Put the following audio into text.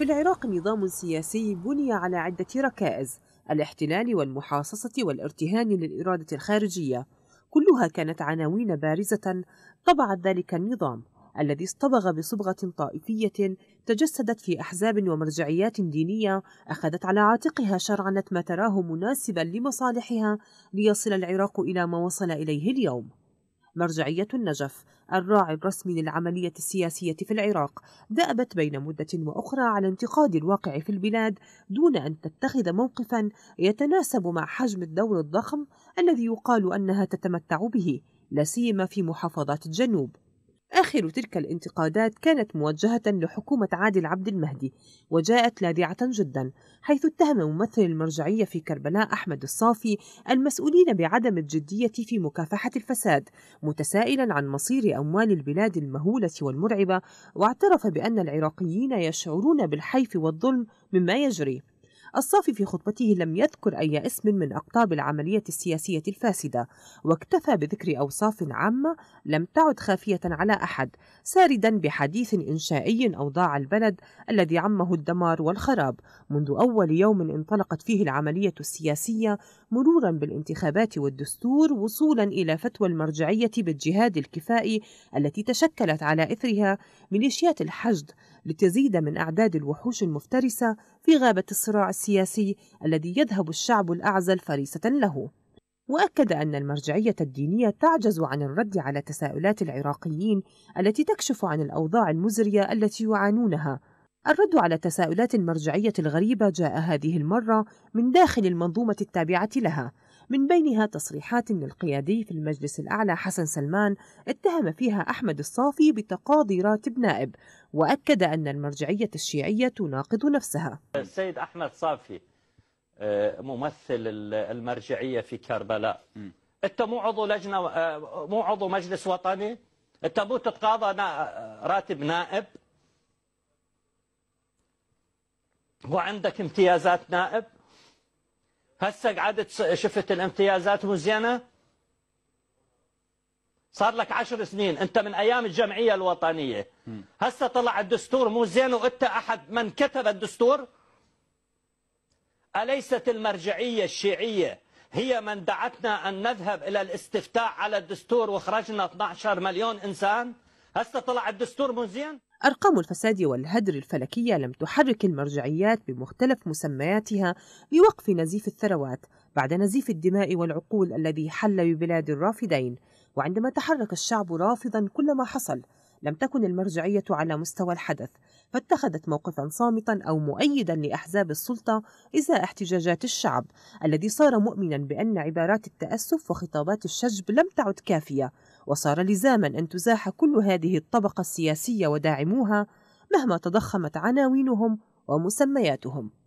في العراق نظام سياسي بني على عدة ركائز الاحتلال والمحاصصة والارتهان للإرادة الخارجية كلها كانت عناوين بارزة طبعت ذلك النظام الذي اصطبغ بصبغة طائفية تجسدت في أحزاب ومرجعيات دينية أخذت على عاتقها شرعنة ما تراه مناسبا لمصالحها ليصل العراق إلى ما وصل إليه اليوم مرجعية النجف الراعي الرسمي للعملية السياسية في العراق دأبت بين مدة وأخرى على انتقاد الواقع في البلاد دون أن تتخذ موقفا يتناسب مع حجم الدور الضخم الذي يقال أنها تتمتع به لا سيما في محافظات الجنوب آخر تلك الانتقادات كانت موجهة لحكومة عادل عبد المهدي وجاءت لاذعة جدا حيث اتهم ممثل المرجعية في كربلاء أحمد الصافي المسؤولين بعدم الجدية في مكافحة الفساد متسائلا عن مصير أموال البلاد المهولة والمرعبة واعترف بأن العراقيين يشعرون بالحيف والظلم مما يجري الصافي في خطبته لم يذكر أي اسم من أقطاب العملية السياسية الفاسدة واكتفى بذكر أوصاف عامة لم تعد خافية على أحد ساردا بحديث إنشائي أوضاع البلد الذي عمه الدمار والخراب منذ أول يوم انطلقت فيه العملية السياسية مرورا بالانتخابات والدستور وصولا إلى فتوى المرجعية بالجهاد الكفائي التي تشكلت على إثرها ميليشيات الحشد لتزيد من أعداد الوحوش المفترسة في غابة الصراع السياسي الذي يذهب الشعب الأعزل فريسة له واكد ان المرجعيه الدينيه تعجز عن الرد على تساؤلات العراقيين التي تكشف عن الاوضاع المزريه التي يعانونها الرد على تساؤلات المرجعية الغريبة جاء هذه المرة من داخل المنظومة التابعة لها، من بينها تصريحات للقيادي في المجلس الأعلى حسن سلمان اتهم فيها أحمد الصافي بتقاضي راتب نائب، وأكد أن المرجعية الشيعية تناقض نفسها. السيد أحمد صافي آه، ممثل المرجعية في كربلاء. أنت مو عضو لجنة آه، مو عضو مجلس وطني؟ أنت مو تتقاضى آه، راتب نائب؟ وعندك امتيازات نائب هسه قعدت شفت الامتيازات مو زينه صار لك عشر سنين انت من ايام الجمعية الوطنية هسه طلع الدستور مو زين وانت احد من كتب الدستور أليست المرجعية الشيعية هي من دعتنا أن نذهب إلى الاستفتاء على الدستور وخرجنا 12 مليون إنسان هسه طلع الدستور مو زين أرقام الفساد والهدر الفلكية لم تحرك المرجعيات بمختلف مسمياتها لوقف نزيف الثروات بعد نزيف الدماء والعقول الذي حل ببلاد الرافدين وعندما تحرك الشعب رافضا كل ما حصل لم تكن المرجعية على مستوى الحدث فاتخذت موقفا صامتا أو مؤيدا لأحزاب السلطة إزاء احتجاجات الشعب الذي صار مؤمنا بأن عبارات التأسف وخطابات الشجب لم تعد كافية وصار لزاما أن تزاح كل هذه الطبقة السياسية وداعموها مهما تضخمت عناوينهم ومسمياتهم